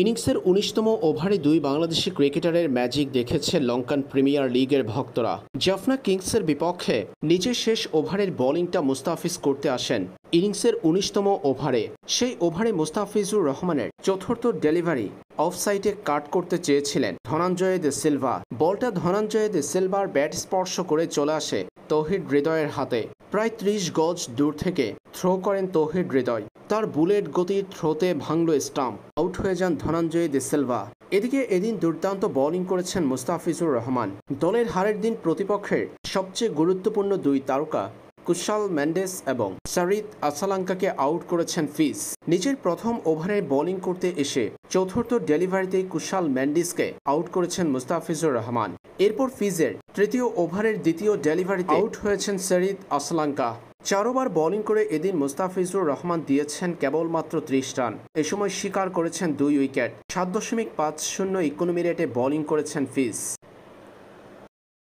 ইনিংসের উনিশতম ওভারে দুই বাংলাদেশি ক্রিকেটারের ম্যাজিক দেখেছে লঙ্কান প্রিমিয়ার লিগের ভক্তরা জাফনা কিংসের বিপক্ষে নিজের শেষ ওভারের বোলিংটা মুস্তাফিজ করতে আসেন ইনিংসের উনিশতম ওভারে সেই ওভারে মুস্তাফিজুর রহমানের চতুর্থ ডেলিভারি অফসাইটে কাট করতে চেয়েছিলেন ধনঞ্জয় দে সিলভা বলটা ধনঞ্জয় দে সিলভার ব্যাট স্পর্শ করে চলে আসে তহিদ হৃদয়ের হাতে প্রায় ত্রিশ গজ দূর থেকে থ্রো করেন তৌহিদ হৃদয় তার বুলেট গতির থ্রোতে ভাঙল স্টাম্প আউট হয়ে যান ধনঞ্জয় সেলভা এদিকে এদিন দুর্দান্ত বোলিং করেছেন মুস্তাফিজুর রহমান দলের হারের দিন প্রতিপক্ষের সবচেয়ে গুরুত্বপূর্ণ দুই তারকা কুশাল ম্যান্ডেস এবং সারিদ আসালাঙ্কাকে আউট করেছেন ফিস নিজের প্রথম ওভারে বোলিং করতে এসে চতুর্থ ডেলিভারিতে কুশাল ম্যান্ডিসকে আউট করেছেন মুস্তাফিজুর রহমান এরপর ফিজের তৃতীয় ওভারের দ্বিতীয় ডেলিভারিতে আউট হয়েছেন সারিদ আসালাঙ্কা চার ওভার বোলিং করে এদিন মুস্তাফিজুর রহমান দিয়েছেন কেবলমাত্র ত্রিশ রান এ সময় স্বীকার করেছেন দুই উইকেট সাত দশমিক পাঁচ শূন্য ইকোনমি রেটে বোলিং করেছেন ফিজ